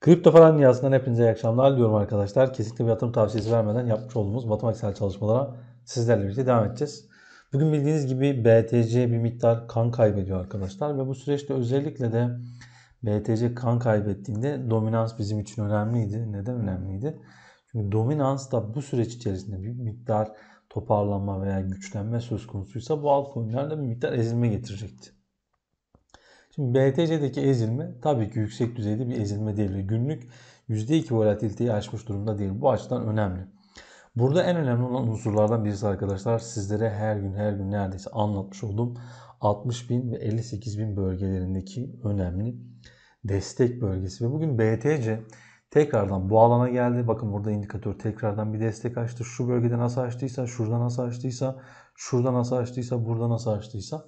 Kripto falan dünyasından hepinize iyi akşamlar diliyorum arkadaşlar. Kesinlikle bir yatırım tavsiyesi vermeden yapmış olduğumuz matematiksel çalışmalara sizlerle birlikte devam edeceğiz. Bugün bildiğiniz gibi BTC bir miktar kan kaybediyor arkadaşlar ve bu süreçte özellikle de BTC kan kaybettiğinde dominans bizim için önemliydi. Neden önemliydi? Çünkü dominans da bu süreç içerisinde bir miktar toparlanma veya güçlenme söz konusuysa bu altcoin'ler de bir miktar ezilme getirecekti. Şimdi BTC'deki ezilme tabii ki yüksek düzeyde bir ezilme değil ve günlük %2 volatiliteyi aşmış durumda değil. Bu açıdan önemli. Burada en önemli olan unsurlardan birisi arkadaşlar sizlere her gün her gün neredeyse anlatmış olduğum 60 bin ve 58 bin bölgelerindeki önemli destek bölgesi. Ve bugün BTC tekrardan bu alana geldi. Bakın burada indikatör tekrardan bir destek açtı. Şu bölgede nasıl açtıysa, şurada nasıl açtıysa, şurada nasıl açtıysa, burada nasıl açtıysa.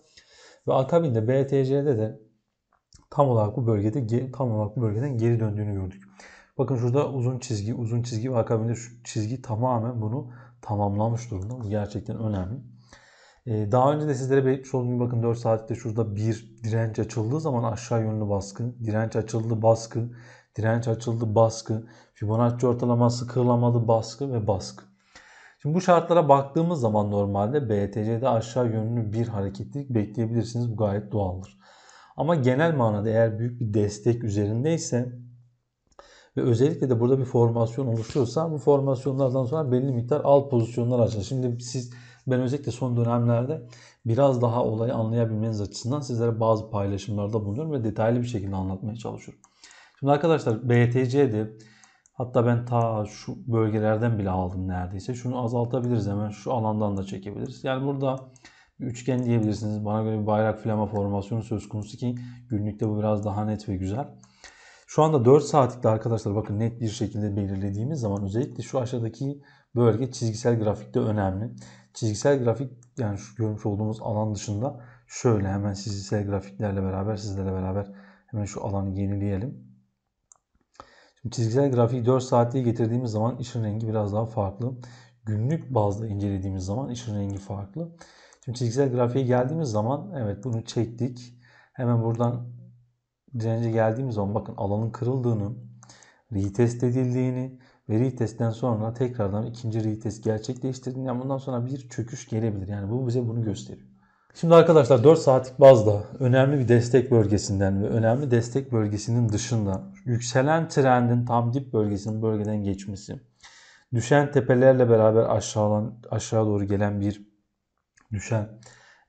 Ve akabinde BTC'de de tam olarak bu bölgede tam olarak bu bölgeden geri döndüğünü gördük. Bakın şurada uzun çizgi, uzun çizgi ve akabinde şu çizgi tamamen bunu tamamlamış durumda. Bu gerçekten önemli. Ee, daha önce de sizlere belirtmiş olduğum gibi bakın 4 saatte şurada bir direnç açıldığı zaman aşağı yönlü baskı, direnç açıldı baskı, direnç açıldı baskı, Fibonacci ortalaması kırılamadı baskı ve baskı. Şimdi bu şartlara baktığımız zaman normalde BTC'de aşağı yönlü bir hareketlilik bekleyebilirsiniz. Bu gayet doğaldır. Ama genel manada eğer büyük bir destek üzerindeyse ve özellikle de burada bir formasyon oluşuyorsa bu formasyonlardan sonra belli miktar alt pozisyonlar açılır. Şimdi siz ben özellikle son dönemlerde biraz daha olayı anlayabilmeniz açısından sizlere bazı paylaşımlarda bulunuyorum ve detaylı bir şekilde anlatmaya çalışıyorum. Şimdi arkadaşlar BTC'de hatta ben ta şu bölgelerden bile aldım neredeyse. Şunu azaltabiliriz hemen şu alandan da çekebiliriz. Yani burada üçgen diyebilirsiniz. Bana göre bir bayrak flama formasyonu söz konusu ki günlükte bu biraz daha net ve güzel. Şu anda 4 saatlikte arkadaşlar bakın net bir şekilde belirlediğimiz zaman özellikle şu aşağıdaki bölge çizgisel grafikte önemli. Çizgisel grafik yani şu görmüş olduğumuz alan dışında şöyle hemen çizgisel grafiklerle beraber sizlerle beraber hemen şu alanı yenileyelim. Şimdi çizgisel grafiği 4 saatliğe getirdiğimiz zaman işin rengi biraz daha farklı. Günlük bazda incelediğimiz zaman işin rengi farklı. Şimdi çizgisel grafiğe geldiğimiz zaman evet bunu çektik. Hemen buradan dirence geldiğimiz zaman bakın alanın kırıldığını, retest edildiğini ve retestten sonra tekrardan ikinci retest gerçekleştirdiğini yani bundan sonra bir çöküş gelebilir. Yani bu bize bunu gösteriyor. Şimdi arkadaşlar 4 saatlik bazda önemli bir destek bölgesinden ve önemli destek bölgesinin dışında yükselen trendin tam dip bölgesinin bölgeden geçmesi, düşen tepelerle beraber aşağıdan aşağı doğru gelen bir düşen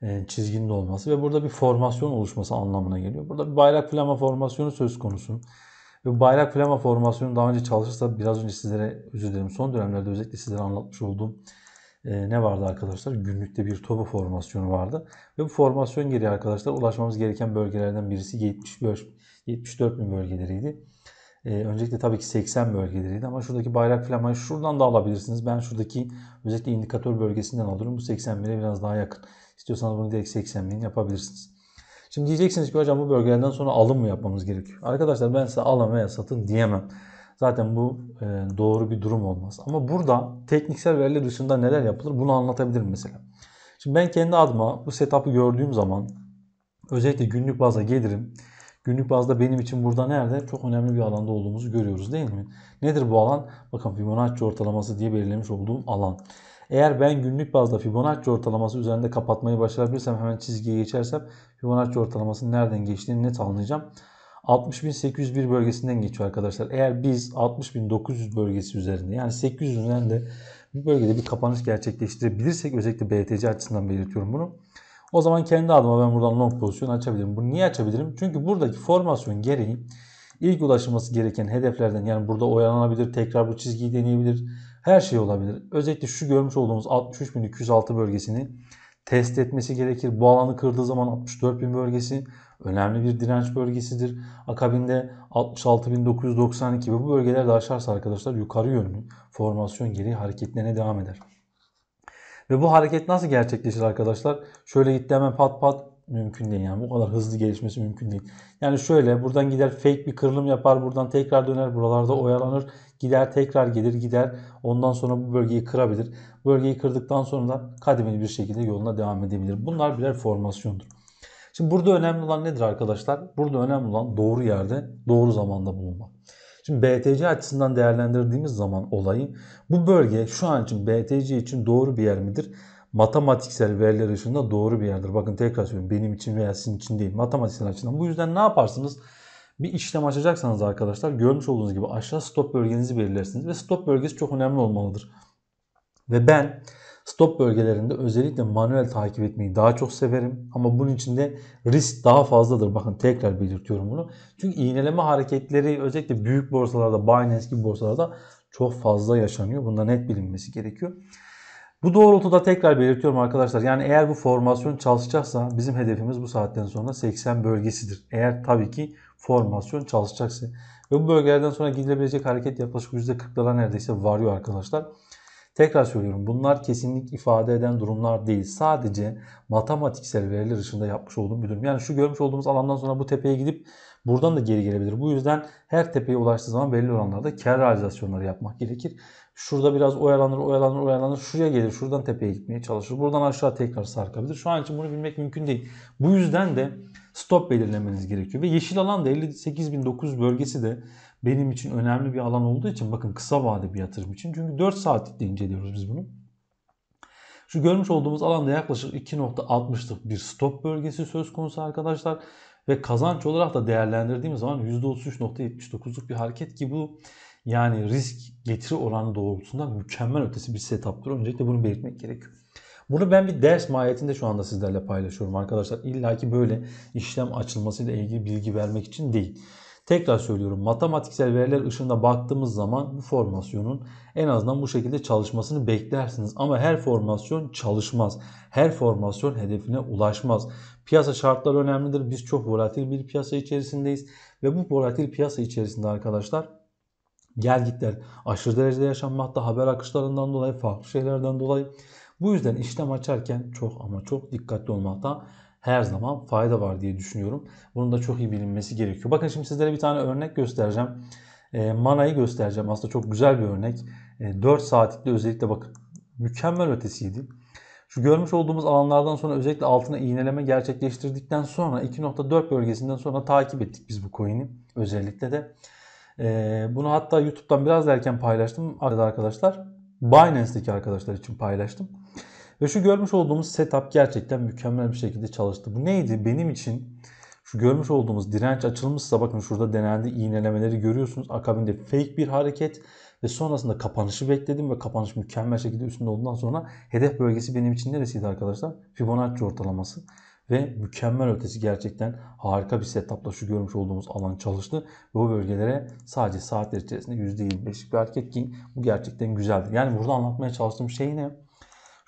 e, çizginin olması ve burada bir formasyon oluşması anlamına geliyor. Burada bir bayrak flama formasyonu söz konusu. Ve bayrak flama formasyonu daha önce çalışırsa biraz önce sizlere özür dilerim son dönemlerde özellikle sizlere anlatmış olduğum e, ne vardı arkadaşlar? Günlükte bir topu formasyonu vardı. Ve bu formasyon gereği arkadaşlar ulaşmamız gereken bölgelerden birisi 70, 74 bin bölgeleriydi. Ee, öncelikle tabii ki 80 bölgeleriydi ama şuradaki bayrak falan hani Şuradan da alabilirsiniz. Ben şuradaki özellikle indikatör bölgesinden alıyorum. Bu 81'e biraz daha yakın. İstiyorsanız bunu direkt 80 bin yapabilirsiniz. Şimdi diyeceksiniz ki hocam bu bölgelerden sonra alım mı yapmamız gerekiyor? Arkadaşlar ben size alın veya satın diyemem. Zaten bu e, doğru bir durum olmaz. Ama burada tekniksel veriler dışında neler yapılır bunu anlatabilirim mesela. Şimdi ben kendi adıma bu setup'ı gördüğüm zaman özellikle günlük bazda gelirim günlük bazda benim için burada nerede? Çok önemli bir alanda olduğumuzu görüyoruz değil mi? Nedir bu alan? Bakın Fibonacci ortalaması diye belirlemiş olduğum alan. Eğer ben günlük bazda Fibonacci ortalaması üzerinde kapatmayı başarabilirsem hemen çizgiye geçersem Fibonacci ortalamasının nereden geçtiğini net anlayacağım. 60.801 bölgesinden geçiyor arkadaşlar. Eğer biz 60.900 bölgesi üzerinde yani 800 üzerinde bir bölgede bir kapanış gerçekleştirebilirsek özellikle BTC açısından belirtiyorum bunu. O zaman kendi adıma ben buradan long pozisyon açabilirim. Bunu niye açabilirim? Çünkü buradaki formasyon gereği ilk ulaşılması gereken hedeflerden yani burada oyalanabilir, tekrar bu çizgiyi deneyebilir. Her şey olabilir. Özellikle şu görmüş olduğumuz 63.206 bölgesini test etmesi gerekir. Bu alanı kırdığı zaman 64.000 bölgesi önemli bir direnç bölgesidir. Akabinde 66.992 ve bu bölgelerde de aşarsa arkadaşlar yukarı yönlü formasyon gereği hareketlerine devam eder. Ve bu hareket nasıl gerçekleşir arkadaşlar? Şöyle gitti hemen pat pat mümkün değil yani bu kadar hızlı gelişmesi mümkün değil. Yani şöyle buradan gider fake bir kırılım yapar buradan tekrar döner buralarda oyalanır gider tekrar gelir gider ondan sonra bu bölgeyi kırabilir. bölgeyi kırdıktan sonra da kademeli bir şekilde yoluna devam edebilir. Bunlar birer formasyondur. Şimdi burada önemli olan nedir arkadaşlar? Burada önemli olan doğru yerde doğru zamanda bulunmak. Şimdi BTC açısından değerlendirdiğimiz zaman olayı bu bölge şu an için BTC için doğru bir yer midir? Matematiksel veriler ışığında doğru bir yerdir. Bakın tekrar söylüyorum benim için veya sizin için değil matematiksel açıdan. Bu yüzden ne yaparsınız? Bir işlem açacaksanız arkadaşlar görmüş olduğunuz gibi aşağı stop bölgenizi belirlersiniz ve stop bölgesi çok önemli olmalıdır. Ve ben Stop bölgelerinde özellikle manuel takip etmeyi daha çok severim. Ama bunun içinde risk daha fazladır. Bakın tekrar belirtiyorum bunu. Çünkü iğneleme hareketleri özellikle büyük borsalarda, Binance gibi borsalarda çok fazla yaşanıyor. Bunda net bilinmesi gerekiyor. Bu doğrultuda tekrar belirtiyorum arkadaşlar. Yani eğer bu formasyon çalışacaksa bizim hedefimiz bu saatten sonra 80 bölgesidir. Eğer tabii ki formasyon çalışacaksa. Ve bu bölgelerden sonra gidilebilecek hareket yaklaşık %40'lara neredeyse varıyor arkadaşlar. Tekrar söylüyorum bunlar kesinlik ifade eden durumlar değil. Sadece matematiksel veriler ışığında yapmış olduğum bir durum. Yani şu görmüş olduğumuz alandan sonra bu tepeye gidip buradan da geri gelebilir. Bu yüzden her tepeye ulaştığı zaman belli oranlarda kar realizasyonları yapmak gerekir. Şurada biraz oyalanır, oyalanır, oyalanır. Şuraya gelir, şuradan tepeye gitmeye çalışır. Buradan aşağı tekrar sarkabilir. Şu an için bunu bilmek mümkün değil. Bu yüzden de stop belirlemeniz gerekiyor. Ve yeşil alan da 58.900 bölgesi de benim için önemli bir alan olduğu için bakın kısa vadeli bir yatırım için. Çünkü 4 saatlikte inceliyoruz biz bunu. Şu görmüş olduğumuz alanda yaklaşık 2.60'lık bir stop bölgesi söz konusu arkadaşlar. Ve kazanç olarak da değerlendirdiğimiz zaman %33.79'luk bir hareket ki bu yani risk getiri oranı doğrultusunda mükemmel ötesi bir setup'tır. Öncelikle bunu belirtmek gerekiyor. Bunu ben bir ders mahiyetinde şu anda sizlerle paylaşıyorum arkadaşlar. İlla ki böyle işlem açılmasıyla ilgili bilgi vermek için değil. Tekrar söylüyorum matematiksel veriler ışığında baktığımız zaman bu formasyonun en azından bu şekilde çalışmasını beklersiniz. Ama her formasyon çalışmaz. Her formasyon hedefine ulaşmaz. Piyasa şartları önemlidir. Biz çok volatil bir piyasa içerisindeyiz. Ve bu volatil piyasa içerisinde arkadaşlar gel gitler, aşırı derecede yaşanmakta haber akışlarından dolayı farklı şeylerden dolayı. Bu yüzden işlem açarken çok ama çok dikkatli olmakta her zaman fayda var diye düşünüyorum. Bunun da çok iyi bilinmesi gerekiyor. Bakın şimdi sizlere bir tane örnek göstereceğim. E, manayı göstereceğim. Aslında çok güzel bir örnek. E, 4 de özellikle bakın mükemmel ötesiydi. Şu görmüş olduğumuz alanlardan sonra özellikle altına iğneleme gerçekleştirdikten sonra 2.4 bölgesinden sonra takip ettik biz bu coin'i. Özellikle de e, bunu hatta YouTube'dan biraz erken paylaştım arkadaşlar. Binance'deki arkadaşlar için paylaştım. Ve şu görmüş olduğumuz setup gerçekten mükemmel bir şekilde çalıştı. Bu neydi? Benim için şu görmüş olduğumuz direnç açılmışsa bakın şurada denendi iğnelemeleri görüyorsunuz. Akabinde fake bir hareket ve sonrasında kapanışı bekledim ve kapanış mükemmel şekilde üstünde olduğundan sonra hedef bölgesi benim için neresiydi arkadaşlar? Fibonacci ortalaması ve mükemmel ötesi gerçekten harika bir setupla şu görmüş olduğumuz alan çalıştı. Ve o bölgelere sadece saatler içerisinde %25'lik bir hareket ki bu gerçekten güzeldi. Yani burada anlatmaya çalıştığım şey ne?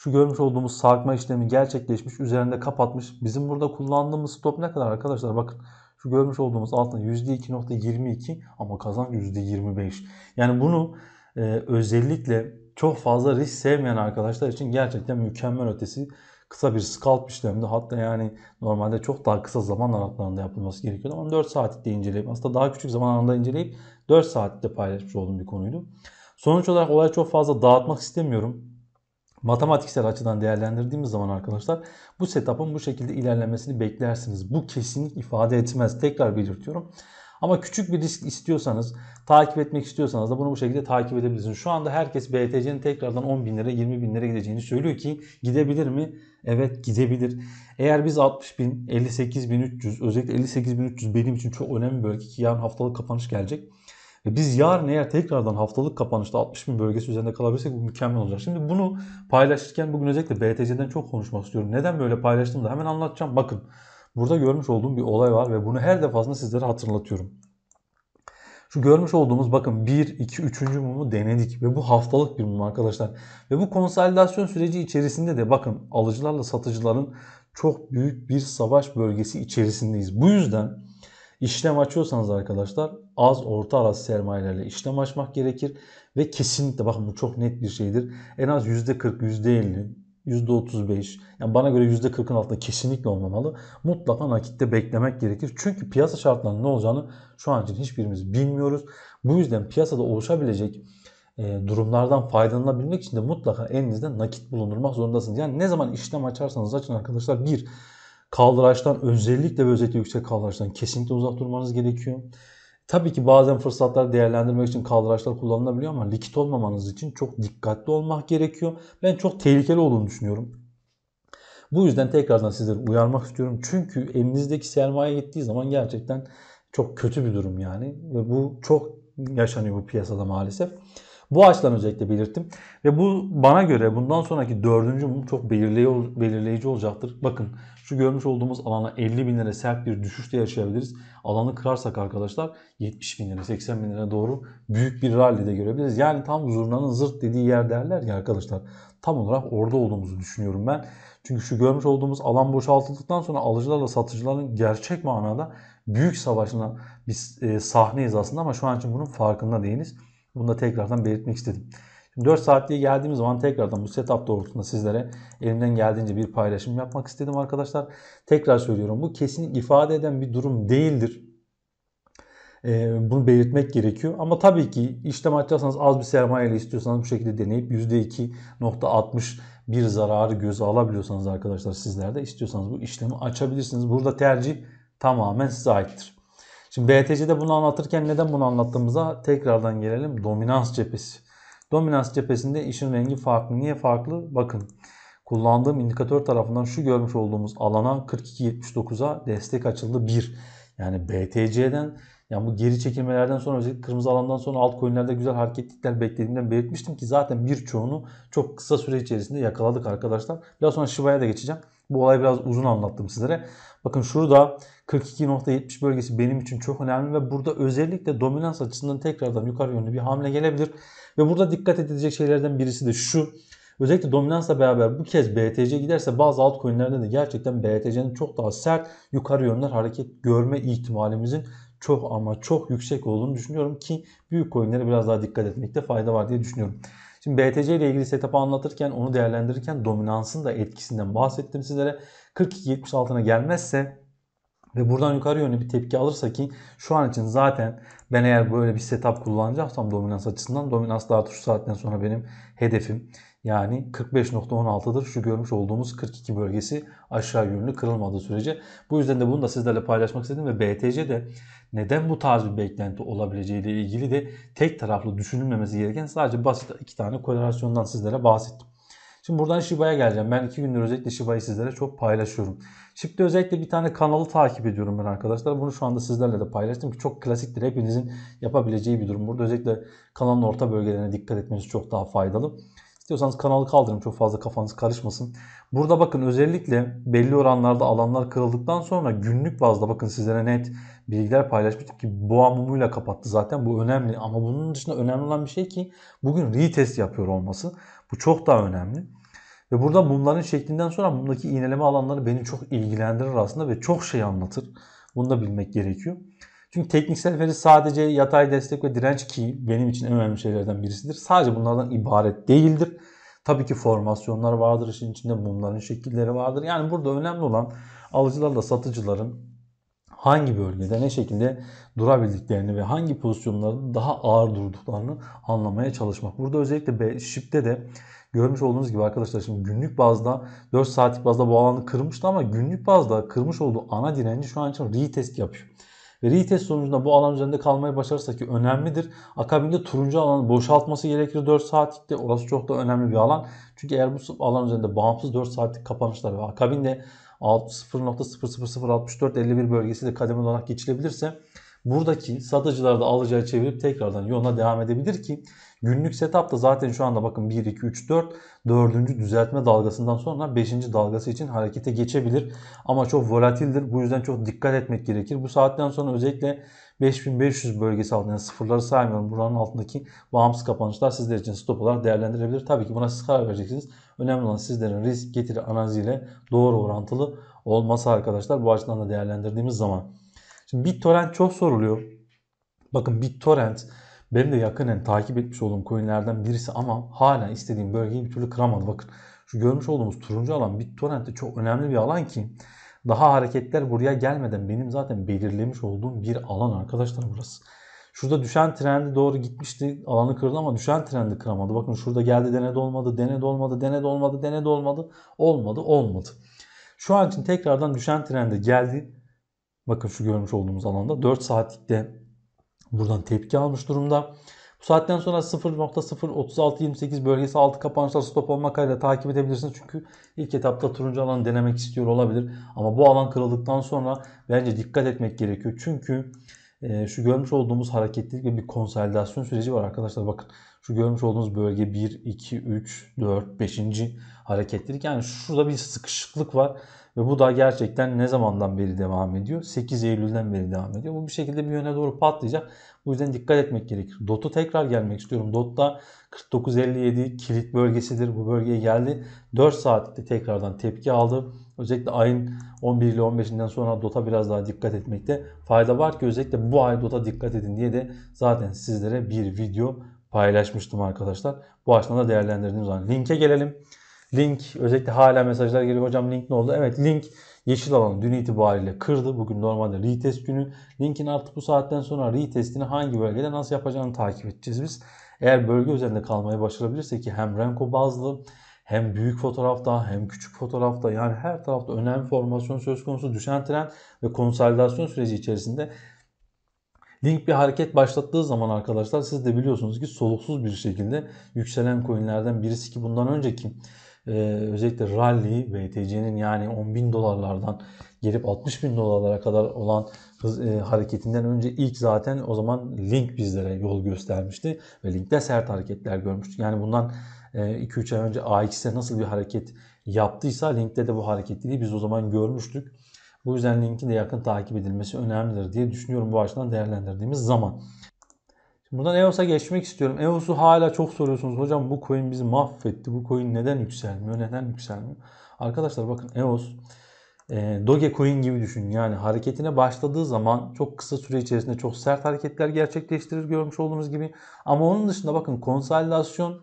Şu görmüş olduğumuz sarkma işlemi gerçekleşmiş. Üzerinde kapatmış. Bizim burada kullandığımız stop ne kadar arkadaşlar? Bakın şu görmüş olduğumuz altında %2.22 ama kazanç %25. Yani bunu e, özellikle çok fazla risk sevmeyen arkadaşlar için gerçekten mükemmel ötesi kısa bir scalp işleminde hatta yani normalde çok daha kısa zaman aralıklarında yapılması gerekiyordu ama 4 saatlikte inceleyip aslında daha küçük zaman aralığında inceleyip 4 saatlikte paylaşmış olduğum bir konuydu. Sonuç olarak olay çok fazla dağıtmak istemiyorum matematiksel açıdan değerlendirdiğimiz zaman arkadaşlar bu setup'ın bu şekilde ilerlemesini beklersiniz. Bu kesinlik ifade etmez. Tekrar belirtiyorum. Ama küçük bir risk istiyorsanız, takip etmek istiyorsanız da bunu bu şekilde takip edebilirsiniz. Şu anda herkes BTC'nin tekrardan 10 bin lira, 20 bin lira gideceğini söylüyor ki gidebilir mi? Evet gidebilir. Eğer biz 60 bin, 58 bin 300, özellikle 58 bin 300 benim için çok önemli bir bölge ki yarın haftalık kapanış gelecek. E biz yarın eğer tekrardan haftalık kapanışta 60 bin bölgesi üzerinde kalabilirsek bu mükemmel olacak. Şimdi bunu paylaşırken bugün özellikle BTC'den çok konuşmak istiyorum. Neden böyle paylaştım da hemen anlatacağım. Bakın burada görmüş olduğum bir olay var ve bunu her defasında sizlere hatırlatıyorum. Şu görmüş olduğumuz bakın 1, 2, 3. mumu denedik ve bu haftalık bir mum arkadaşlar. Ve bu konsolidasyon süreci içerisinde de bakın alıcılarla satıcıların çok büyük bir savaş bölgesi içerisindeyiz. Bu yüzden işlem açıyorsanız arkadaşlar az orta arası sermayelerle işlem açmak gerekir. Ve kesinlikle bakın bu çok net bir şeydir. En az %40, %50, %35 yani bana göre %40'ın altında kesinlikle olmamalı. Mutlaka nakitte beklemek gerekir. Çünkü piyasa şartlarının ne olacağını şu an için hiçbirimiz bilmiyoruz. Bu yüzden piyasada oluşabilecek e, durumlardan faydalanabilmek için de mutlaka elinizde nakit bulundurmak zorundasınız. Yani ne zaman işlem açarsanız açın arkadaşlar bir kaldıraçtan özellikle ve özellikle yüksek kaldıraçtan kesinlikle uzak durmanız gerekiyor. Tabii ki bazen fırsatları değerlendirmek için kaldıraçlar kullanılabiliyor ama likit olmamanız için çok dikkatli olmak gerekiyor. Ben çok tehlikeli olduğunu düşünüyorum. Bu yüzden tekrardan sizleri uyarmak istiyorum. Çünkü elinizdeki sermaye gittiği zaman gerçekten çok kötü bir durum yani. Ve bu çok yaşanıyor bu piyasada maalesef. Bu açıdan özellikle belirttim. Ve bu bana göre bundan sonraki dördüncü mum çok belirleyici olacaktır. Bakın şu görmüş olduğumuz alana 50 bin lira sert bir düşüşte yaşayabiliriz. Alanı kırarsak arkadaşlar 70 bin lira 80 bin lira doğru büyük bir rally de görebiliriz. Yani tam zurnanın zırt dediği yer derler ya arkadaşlar. Tam olarak orada olduğumuzu düşünüyorum ben. Çünkü şu görmüş olduğumuz alan boşaltıldıktan sonra alıcılarla satıcıların gerçek manada büyük savaşına biz e, sahneyiz aslında ama şu an için bunun farkında değiliz. Bunu da tekrardan belirtmek istedim. Şimdi 4 saatliğe geldiğimiz zaman tekrardan bu setup doğrultusunda sizlere elimden geldiğince bir paylaşım yapmak istedim arkadaşlar. Tekrar söylüyorum bu kesin ifade eden bir durum değildir. E, bunu belirtmek gerekiyor. Ama tabii ki işlem açacaksanız az bir sermayeyle istiyorsanız bu şekilde deneyip %2.60 bir zararı göze alabiliyorsanız arkadaşlar sizler de istiyorsanız bu işlemi açabilirsiniz. Burada tercih tamamen size aittir. Şimdi BTC'de bunu anlatırken neden bunu anlattığımıza tekrardan gelelim. Dominans cephesi. Dominans cephesinde işin rengi farklı. Niye farklı? Bakın kullandığım indikatör tarafından şu görmüş olduğumuz alana 42.79'a destek açıldı 1. Yani BTC'den yani bu geri çekilmelerden sonra özellikle kırmızı alandan sonra alt altcoin'lerde güzel hareketlikler beklediğimden belirtmiştim ki zaten birçoğunu çok kısa süre içerisinde yakaladık arkadaşlar. Biraz sonra Shiva'ya da geçeceğim. Bu olayı biraz uzun anlattım sizlere. Bakın şurada 42.70 bölgesi benim için çok önemli ve burada özellikle dominans açısından tekrardan yukarı yönlü bir hamle gelebilir. Ve burada dikkat edilecek şeylerden birisi de şu. Özellikle dominansla beraber bu kez BTC giderse bazı altcoin'lerde de gerçekten BTC'nin çok daha sert yukarı yönler hareket görme ihtimalimizin çok ama çok yüksek olduğunu düşünüyorum ki büyük coinlere biraz daha dikkat etmekte fayda var diye düşünüyorum. Şimdi BTC ile ilgili setup'ı anlatırken, onu değerlendirirken dominansın da etkisinden bahsettim sizlere. 42 altına gelmezse ve buradan yukarı yönlü bir tepki alırsa ki şu an için zaten ben eğer böyle bir setup kullanacaksam dominans açısından dominans daha şu saatten sonra benim hedefim yani 45.16'dır. Şu görmüş olduğumuz 42 bölgesi aşağı yönlü kırılmadığı sürece. Bu yüzden de bunu da sizlerle paylaşmak istedim ve BTC de neden bu tarz bir beklenti olabileceği ile ilgili de tek taraflı düşünülmemesi gereken sadece basit iki tane korelasyondan sizlere bahsettim. Şimdi buradan Shiba'ya geleceğim. Ben iki gündür özellikle Shiba'yı sizlere çok paylaşıyorum. Şimdi özellikle bir tane kanalı takip ediyorum ben arkadaşlar. Bunu şu anda sizlerle de paylaştım ki çok klasiktir. Hepinizin yapabileceği bir durum. Burada özellikle kanalın orta bölgelerine dikkat etmeniz çok daha faydalı. İstiyorsanız kanalı kaldırın çok fazla kafanız karışmasın. Burada bakın özellikle belli oranlarda alanlar kırıldıktan sonra günlük bazda bakın sizlere net bilgiler paylaşmıştık ki boğa mumuyla kapattı zaten bu önemli. Ama bunun dışında önemli olan bir şey ki bugün retest yapıyor olması. Bu çok daha önemli. Ve burada mumların şeklinden sonra mumdaki iğneleme alanları beni çok ilgilendirir aslında ve çok şey anlatır. Bunu da bilmek gerekiyor. Çünkü tekniksel veri sadece yatay destek ve direnç ki benim için en önemli şeylerden birisidir. Sadece bunlardan ibaret değildir. Tabii ki formasyonlar vardır işin içinde bunların şekilleri vardır. Yani burada önemli olan alıcılarla satıcıların hangi bölgede ne şekilde durabildiklerini ve hangi pozisyonlarda daha ağır durduklarını anlamaya çalışmak. Burada özellikle şipte de görmüş olduğunuz gibi arkadaşlar şimdi günlük bazda 4 saatlik bazda bu alanı kırmıştı ama günlük bazda kırmış olduğu ana direnci şu an için retest yapıyor. Ve retest sonucunda bu alan üzerinde kalmayı başarırsa ki önemlidir. Akabinde turuncu alanı boşaltması gerekir 4 saatlikte. Orası çok da önemli bir alan. Çünkü eğer bu alan üzerinde bağımsız 4 saatlik kapanışlar ve akabinde 0.0006451 bölgesi de kademeli olarak geçilebilirse buradaki satıcılar da alacağı çevirip tekrardan yoluna devam edebilir ki Günlük setup da zaten şu anda bakın 1, 2, 3, 4 4. düzeltme dalgasından sonra 5. dalgası için harekete geçebilir. Ama çok volatildir. Bu yüzden çok dikkat etmek gerekir. Bu saatten sonra özellikle 5500 bölgesi altında yani sıfırları saymıyorum. Buranın altındaki bağımsız kapanışlar sizler için stop olarak değerlendirebilir. Tabii ki buna siz karar vereceksiniz. Önemli olan sizlerin risk getiri analiziyle doğru orantılı olması arkadaşlar. Bu açıdan da değerlendirdiğimiz zaman. Şimdi BitTorrent çok soruluyor. Bakın BitTorrent benim de yakinen takip etmiş olduğum coinlerden birisi ama hala istediğim bölgeyi bir türlü kıramadı. Bakın şu görmüş olduğumuz turuncu alan BitTorrent'te çok önemli bir alan ki daha hareketler buraya gelmeden benim zaten belirlemiş olduğum bir alan arkadaşlar burası. Şurada düşen trendi doğru gitmişti. Alanı kırdı ama düşen trendi kıramadı. Bakın şurada geldi denedi olmadı, denedi olmadı, denedi olmadı, denedi olmadı. Olmadı, olmadı. Şu an için tekrardan düşen trende geldi. Bakın şu görmüş olduğumuz alanda 4 saatlikte buradan tepki almış durumda. Bu saatten sonra 0.03628 bölgesi altı kapanışlar stop olmak halinde takip edebilirsiniz. Çünkü ilk etapta turuncu alanı denemek istiyor olabilir. Ama bu alan kırıldıktan sonra bence dikkat etmek gerekiyor. Çünkü e, şu görmüş olduğumuz hareketlilik ve bir konsolidasyon süreci var arkadaşlar. Bakın şu görmüş olduğunuz bölge 1, 2, 3, 4, 5. hareketlilik. Yani şurada bir sıkışıklık var ve bu da gerçekten ne zamandan beri devam ediyor? 8 Eylül'den beri devam ediyor. Bu bir şekilde bir yöne doğru patlayacak. Bu yüzden dikkat etmek gerekir. DOT'u tekrar gelmek istiyorum. DOT'ta 49.57 kilit bölgesidir. Bu bölgeye geldi. 4 saatte tekrardan tepki aldı. Özellikle ayın 11 ile 15'inden sonra DOT'a biraz daha dikkat etmekte fayda var ki özellikle bu ay DOT'a dikkat edin diye de zaten sizlere bir video paylaşmıştım arkadaşlar. Bu açıdan da değerlendirdiğim zaman linke gelelim. Link özellikle hala mesajlar geliyor. Hocam link ne oldu? Evet link yeşil alanı dün itibariyle kırdı. Bugün normalde retest günü. Linkin artık bu saatten sonra retestini hangi bölgede nasıl yapacağını takip edeceğiz biz. Eğer bölge üzerinde kalmayı başarabilirse ki hem Renko bazlı hem büyük fotoğrafta hem küçük fotoğrafta yani her tarafta önemli formasyon söz konusu düşen tren ve konsolidasyon süreci içerisinde Link bir hareket başlattığı zaman arkadaşlar siz de biliyorsunuz ki soluksuz bir şekilde yükselen coinlerden birisi ki bundan önceki ee, özellikle rally BTC'nin yani 10 bin dolarlardan gelip 60 bin dolarlara kadar olan hız, e, hareketinden önce ilk zaten o zaman Link bizlere yol göstermişti ve Link'te sert hareketler görmüştük. Yani bundan 2-3 e, ay önce AX'e nasıl bir hareket yaptıysa Link'te de bu hareketliliği biz o zaman görmüştük. Bu yüzden Link'in de yakın takip edilmesi önemlidir diye düşünüyorum bu açıdan değerlendirdiğimiz zaman. Buradan EOS'a geçmek istiyorum. EOS'u hala çok soruyorsunuz. Hocam bu coin bizi mahvetti. Bu coin neden yükselmiyor? Neden yükselmiyor? Arkadaşlar bakın EOS e, Dogecoin gibi düşün. Yani hareketine başladığı zaman çok kısa süre içerisinde çok sert hareketler gerçekleştirir görmüş olduğunuz gibi. Ama onun dışında bakın konsolidasyon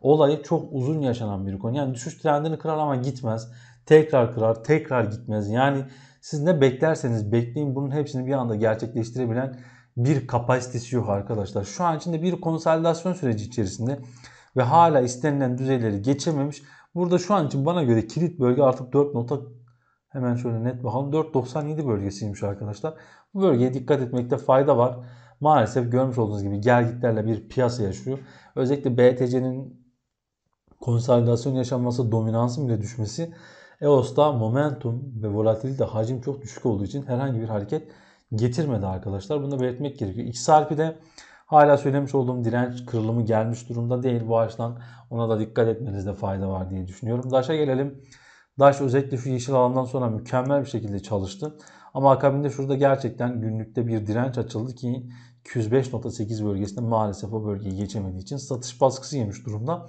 olayı çok uzun yaşanan bir konu. Yani düşüş trendini kırar ama gitmez. Tekrar kırar, tekrar gitmez. Yani siz ne beklerseniz bekleyin bunun hepsini bir anda gerçekleştirebilen bir kapasitesi yok arkadaşlar. Şu an içinde bir konsolidasyon süreci içerisinde ve hala istenilen düzeyleri geçememiş. Burada şu an için bana göre kilit bölge artık 4 nota hemen şöyle net bakalım 4.97 bölgesiymiş arkadaşlar. Bu bölgeye dikkat etmekte fayda var. Maalesef görmüş olduğunuz gibi gergitlerle bir piyasa yaşıyor. Özellikle BTC'nin konsolidasyon yaşanması, dominansın bile düşmesi EOS'ta momentum ve volatilite hacim çok düşük olduğu için herhangi bir hareket getirmedi arkadaşlar. Bunu da belirtmek gerekiyor. XRP'de hala söylemiş olduğum direnç kırılımı gelmiş durumda değil. Bu açıdan ona da dikkat etmenizde fayda var diye düşünüyorum. DAŞ'a gelelim. DAŞ özellikle şu yeşil alandan sonra mükemmel bir şekilde çalıştı. Ama akabinde şurada gerçekten günlükte bir direnç açıldı ki 205.8 bölgesinde maalesef o bölgeyi geçemediği için satış baskısı yemiş durumda.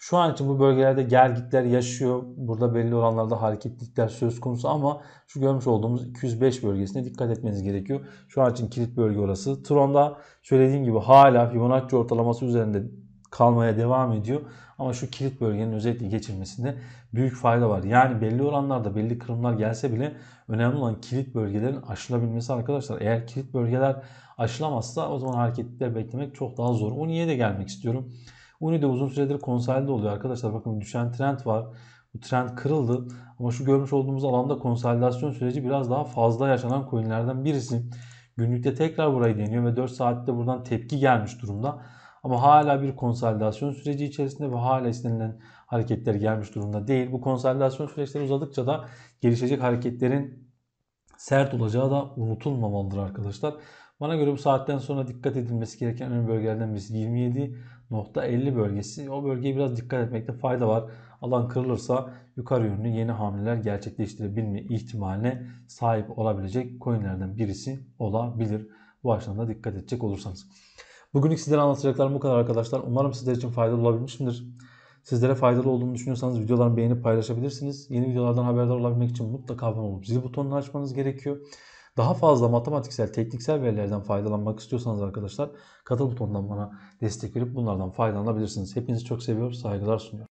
Şu an için bu bölgelerde gergitler yaşıyor. Burada belli oranlarda hareketlilikler söz konusu ama şu görmüş olduğumuz 205 bölgesine dikkat etmeniz gerekiyor. Şu an için kilit bölge orası. Tron'da söylediğim gibi hala Fibonacci ortalaması üzerinde kalmaya devam ediyor. Ama şu kilit bölgenin özellikle geçilmesinde büyük fayda var. Yani belli oranlarda belli kırımlar gelse bile önemli olan kilit bölgelerin aşılabilmesi arkadaşlar. Eğer kilit bölgeler aşılamazsa o zaman hareketler beklemek çok daha zor. O niye de gelmek istiyorum. Uni de uzun süredir konsolide oluyor arkadaşlar. Bakın düşen trend var. Bu trend kırıldı. Ama şu görmüş olduğumuz alanda konsolidasyon süreci biraz daha fazla yaşanan coinlerden birisi. Günlükte tekrar burayı deniyor ve 4 saatte buradan tepki gelmiş durumda. Ama hala bir konsolidasyon süreci içerisinde ve hala istenilen hareketler gelmiş durumda değil. Bu konsolidasyon süreçleri uzadıkça da gelişecek hareketlerin sert olacağı da unutulmamalıdır arkadaşlar. Bana göre bu saatten sonra dikkat edilmesi gereken önemli bölgelerden birisi 27.50 bölgesi. O bölgeye biraz dikkat etmekte fayda var. Alan kırılırsa yukarı yönlü yeni hamleler gerçekleştirebilme ihtimaline sahip olabilecek coinlerden birisi olabilir. Bu açıdan dikkat edecek olursanız. Bugünlük sizlere anlatacaklarım bu kadar arkadaşlar. Umarım sizler için faydalı olabilmişimdir. Sizlere faydalı olduğunu düşünüyorsanız videolarımı beğenip paylaşabilirsiniz. Yeni videolardan haberdar olabilmek için mutlaka abone olup zil butonunu açmanız gerekiyor. Daha fazla matematiksel, tekniksel verilerden faydalanmak istiyorsanız arkadaşlar katıl butonundan bana destek verip bunlardan faydalanabilirsiniz. Hepinizi çok seviyorum. saygılar sunuyorum.